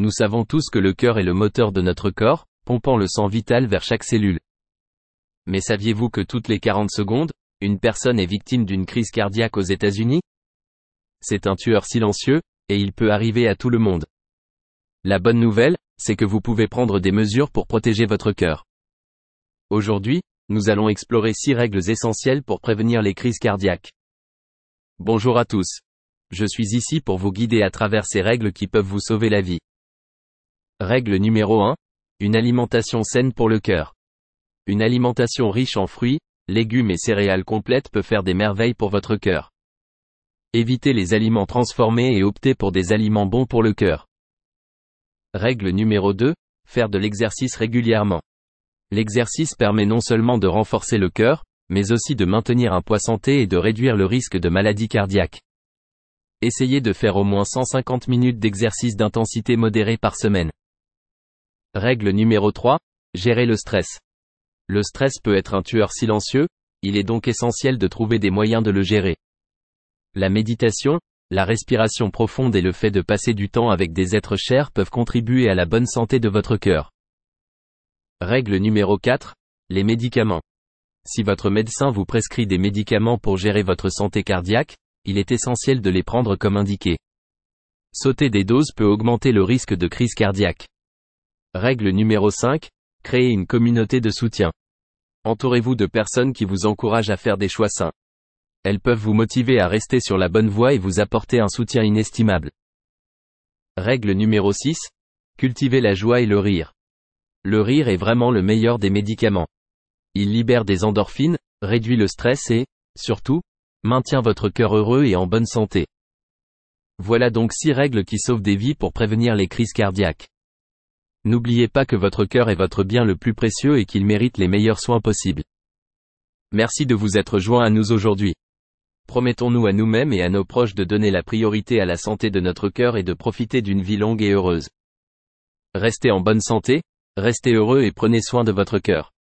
Nous savons tous que le cœur est le moteur de notre corps, pompant le sang vital vers chaque cellule. Mais saviez-vous que toutes les 40 secondes, une personne est victime d'une crise cardiaque aux États-Unis C'est un tueur silencieux, et il peut arriver à tout le monde. La bonne nouvelle, c'est que vous pouvez prendre des mesures pour protéger votre cœur. Aujourd'hui, nous allons explorer 6 règles essentielles pour prévenir les crises cardiaques. Bonjour à tous. Je suis ici pour vous guider à travers ces règles qui peuvent vous sauver la vie. Règle numéro 1. Une alimentation saine pour le cœur. Une alimentation riche en fruits, légumes et céréales complètes peut faire des merveilles pour votre cœur. Évitez les aliments transformés et optez pour des aliments bons pour le cœur. Règle numéro 2. Faire de l'exercice régulièrement. L'exercice permet non seulement de renforcer le cœur, mais aussi de maintenir un poids santé et de réduire le risque de maladies cardiaques. Essayez de faire au moins 150 minutes d'exercice d'intensité modérée par semaine. Règle numéro 3. Gérer le stress. Le stress peut être un tueur silencieux, il est donc essentiel de trouver des moyens de le gérer. La méditation, la respiration profonde et le fait de passer du temps avec des êtres chers peuvent contribuer à la bonne santé de votre cœur. Règle numéro 4. Les médicaments. Si votre médecin vous prescrit des médicaments pour gérer votre santé cardiaque, il est essentiel de les prendre comme indiqué. Sauter des doses peut augmenter le risque de crise cardiaque. Règle numéro 5. Créez une communauté de soutien. Entourez-vous de personnes qui vous encouragent à faire des choix sains. Elles peuvent vous motiver à rester sur la bonne voie et vous apporter un soutien inestimable. Règle numéro 6. Cultivez la joie et le rire. Le rire est vraiment le meilleur des médicaments. Il libère des endorphines, réduit le stress et, surtout, maintient votre cœur heureux et en bonne santé. Voilà donc 6 règles qui sauvent des vies pour prévenir les crises cardiaques. N'oubliez pas que votre cœur est votre bien le plus précieux et qu'il mérite les meilleurs soins possibles. Merci de vous être joint à nous aujourd'hui. Promettons-nous à nous-mêmes et à nos proches de donner la priorité à la santé de notre cœur et de profiter d'une vie longue et heureuse. Restez en bonne santé, restez heureux et prenez soin de votre cœur.